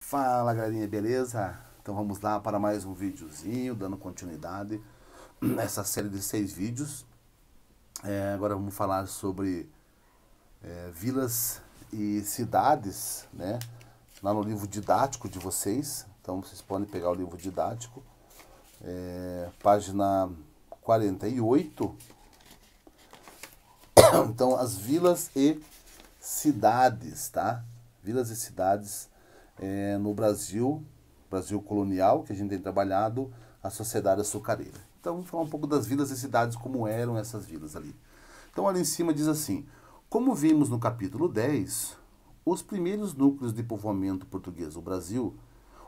Fala galerinha, beleza? Então vamos lá para mais um videozinho, dando continuidade nessa série de seis vídeos. É, agora vamos falar sobre é, vilas e cidades, né? Lá no livro didático de vocês. Então vocês podem pegar o livro didático, é, página 48. Então, as vilas e cidades, tá? Vilas e cidades é, no Brasil, Brasil colonial, que a gente tem trabalhado, a sociedade açucareira. Então, vamos falar um pouco das vilas e cidades, como eram essas vilas ali. Então, ali em cima diz assim: como vimos no capítulo 10, os primeiros núcleos de povoamento português no Brasil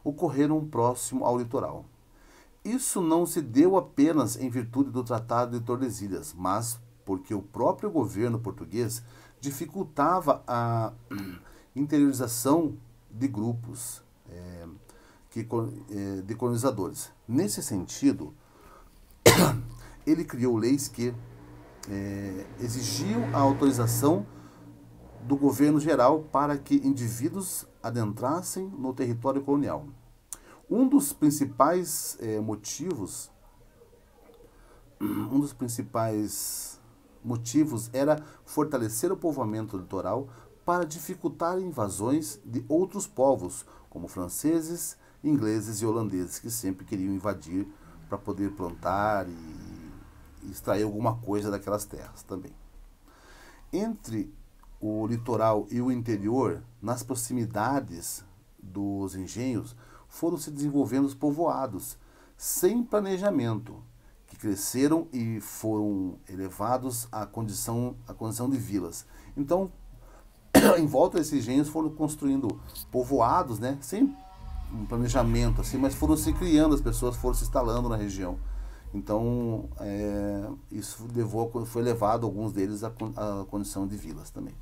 ocorreram próximo ao litoral. Isso não se deu apenas em virtude do Tratado de Tordesilhas, mas porque o próprio governo português dificultava a interiorização de grupos é, que, é, de colonizadores. Nesse sentido, ele criou leis que é, exigiam a autorização do governo geral para que indivíduos adentrassem no território colonial. Um dos principais motivos, um dos principais motivos era fortalecer o povoamento litoral para dificultar invasões de outros povos, como franceses, ingleses e holandeses, que sempre queriam invadir para poder plantar e extrair alguma coisa daquelas terras também. Entre o litoral e o interior, nas proximidades dos engenhos, foram se desenvolvendo os povoados, sem planejamento, que cresceram e foram elevados à condição, à condição de vilas. Então, em volta desses engenhos foram construindo povoados, né? Sem um planejamento, assim, mas foram se criando, as pessoas foram se instalando na região. Então, é, isso levou, foi levado alguns deles à, à condição de vilas também.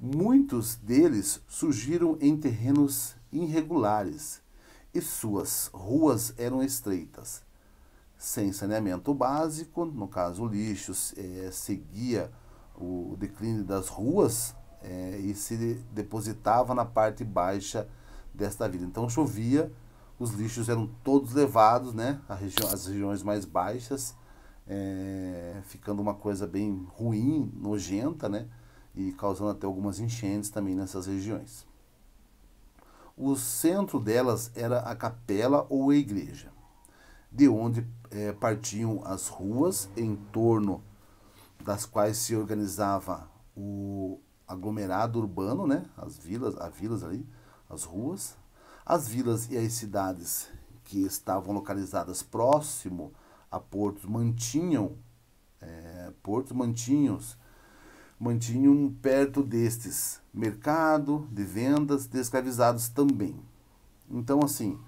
Muitos deles surgiram em terrenos irregulares e suas ruas eram estreitas sem saneamento básico, no caso lixos, é, seguia o declínio das ruas é, e se depositava na parte baixa desta vila. Então chovia, os lixos eram todos levados, né? A região, as regiões mais baixas, é, ficando uma coisa bem ruim, nojenta, né? E causando até algumas enchentes também nessas regiões. O centro delas era a capela ou a igreja de onde é, partiam as ruas em torno das quais se organizava o aglomerado urbano, né? As vilas, as vilas ali, as ruas, as vilas e as cidades que estavam localizadas próximo a portos mantinham é, portos mantinhos mantinham perto destes mercado de vendas de escravizados também. Então assim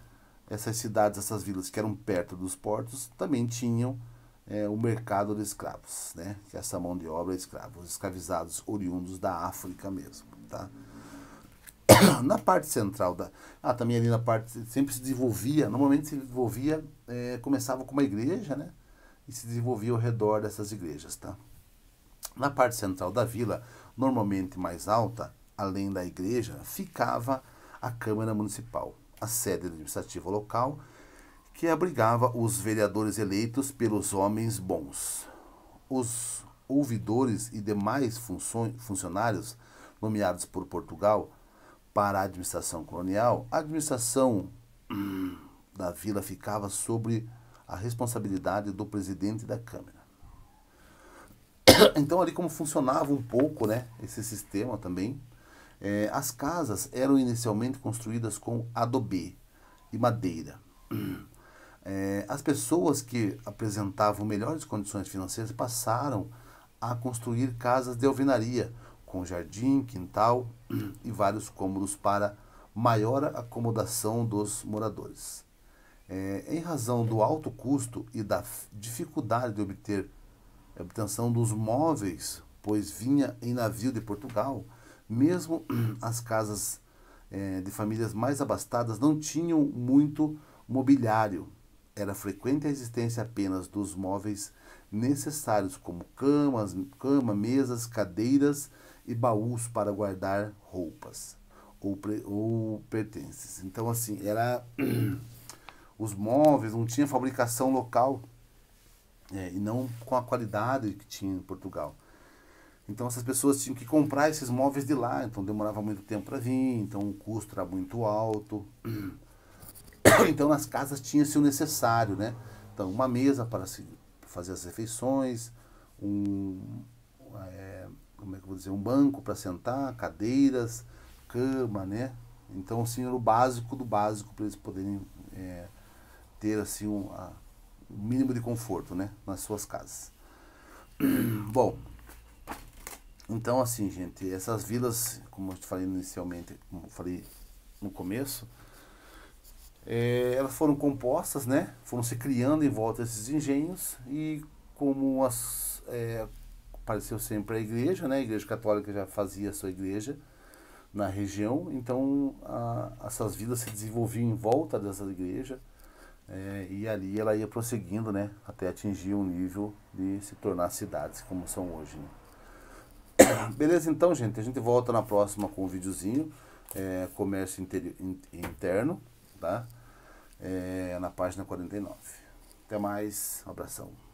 essas cidades, essas vilas que eram perto dos portos, também tinham é, o mercado de escravos, né? Que é essa mão de obra é escravos, escravizados oriundos da África mesmo, tá? na parte central da ah também ali na parte sempre se desenvolvia normalmente se desenvolvia é, começava com uma igreja né e se desenvolvia ao redor dessas igrejas tá na parte central da vila normalmente mais alta além da igreja ficava a câmara municipal a sede administrativa local, que abrigava os vereadores eleitos pelos homens bons. Os ouvidores e demais funcionários nomeados por Portugal para a administração colonial, a administração hum, da vila ficava sobre a responsabilidade do presidente da Câmara. Então ali como funcionava um pouco, né, esse sistema também é, as casas eram inicialmente construídas com adobe e madeira. É, as pessoas que apresentavam melhores condições financeiras passaram a construir casas de alvenaria, com jardim, quintal e vários cômodos para maior acomodação dos moradores. É, em razão do alto custo e da dificuldade de obter a obtenção dos móveis, pois vinha em navio de Portugal, mesmo as casas é, de famílias mais abastadas não tinham muito mobiliário. Era frequente a existência apenas dos móveis necessários, como camas, cama, mesas, cadeiras e baús para guardar roupas ou, pre, ou pertences. Então, assim, era os móveis, não tinha fabricação local é, e não com a qualidade que tinha em Portugal. Então essas pessoas tinham que comprar esses móveis de lá, então demorava muito tempo para vir, então o custo era muito alto. Então nas casas tinha-se o necessário, né? Então uma mesa para se fazer as refeições, um, é, como é que vou dizer, um banco para sentar, cadeiras, cama, né? Então assim era o básico do básico para eles poderem é, ter assim um, a, um mínimo de conforto, né? Nas suas casas. Bom, então, assim, gente, essas vilas, como eu falei inicialmente, como eu falei no começo, é, elas foram compostas, né? Foram se criando em volta desses engenhos e como as, é, apareceu sempre a igreja, né? A igreja católica já fazia a sua igreja na região, então a, essas vilas se desenvolviam em volta dessa igreja é, e ali ela ia prosseguindo, né? Até atingir um nível de se tornar cidades como são hoje, né? Beleza, então, gente, a gente volta na próxima com o um videozinho, é, comércio interno, tá? É, na página 49. Até mais, um abração.